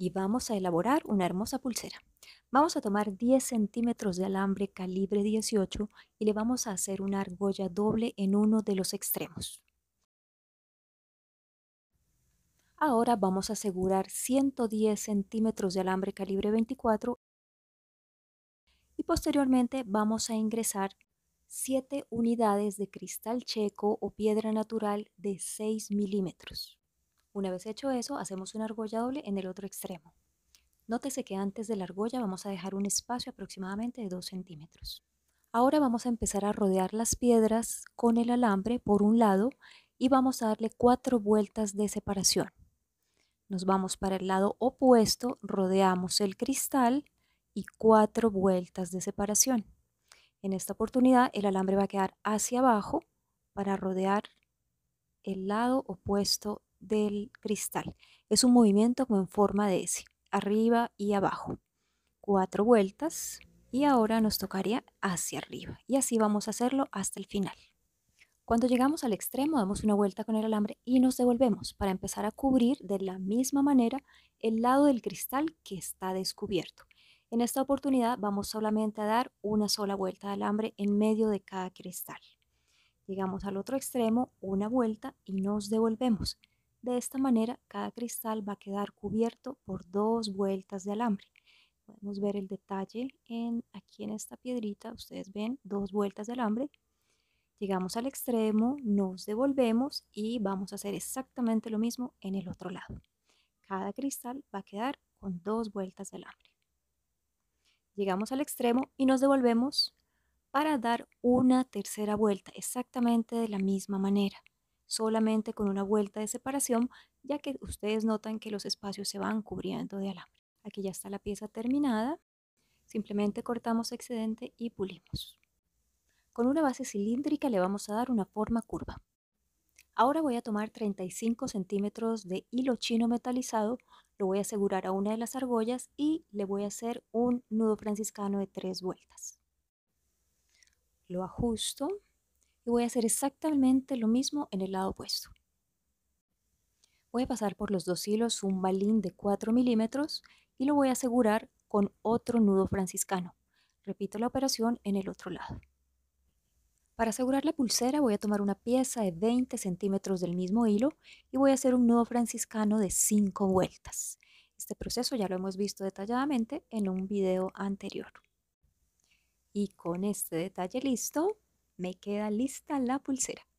y vamos a elaborar una hermosa pulsera. Vamos a tomar 10 centímetros de alambre calibre 18 y le vamos a hacer una argolla doble en uno de los extremos. Ahora vamos a asegurar 110 centímetros de alambre calibre 24 y posteriormente vamos a ingresar 7 unidades de cristal checo o piedra natural de 6 milímetros. Una vez hecho eso, hacemos una argolla doble en el otro extremo. Nótese que antes de la argolla vamos a dejar un espacio aproximadamente de 2 centímetros. Ahora vamos a empezar a rodear las piedras con el alambre por un lado y vamos a darle cuatro vueltas de separación. Nos vamos para el lado opuesto, rodeamos el cristal y cuatro vueltas de separación. En esta oportunidad el alambre va a quedar hacia abajo para rodear el lado opuesto del cristal. Es un movimiento como en forma de S, arriba y abajo. Cuatro vueltas y ahora nos tocaría hacia arriba. Y así vamos a hacerlo hasta el final. Cuando llegamos al extremo damos una vuelta con el alambre y nos devolvemos para empezar a cubrir de la misma manera el lado del cristal que está descubierto. En esta oportunidad vamos solamente a dar una sola vuelta de alambre en medio de cada cristal. Llegamos al otro extremo, una vuelta y nos devolvemos. De esta manera, cada cristal va a quedar cubierto por dos vueltas de alambre. Podemos ver el detalle aquí en esta piedrita. Ustedes ven dos vueltas de alambre. Llegamos al extremo, nos devolvemos y vamos a hacer exactamente lo mismo en el otro lado. Cada cristal va a quedar con dos vueltas de alambre. Llegamos al extremo y nos devolvemos para dar una tercera vuelta exactamente de la misma manera solamente con una vuelta de separación, ya que ustedes notan que los espacios se van cubriendo de alambre. Aquí ya está la pieza terminada. Simplemente cortamos excedente y pulimos. Con una base cilíndrica le vamos a dar una forma curva. Ahora voy a tomar 35 centímetros de hilo chino metalizado, lo voy a asegurar a una de las argollas y le voy a hacer un nudo franciscano de tres vueltas. Lo ajusto voy a hacer exactamente lo mismo en el lado opuesto. Voy a pasar por los dos hilos un balín de 4 milímetros y lo voy a asegurar con otro nudo franciscano. Repito la operación en el otro lado. Para asegurar la pulsera voy a tomar una pieza de 20 centímetros del mismo hilo y voy a hacer un nudo franciscano de 5 vueltas. Este proceso ya lo hemos visto detalladamente en un video anterior. Y con este detalle listo, me queda lista la pulsera.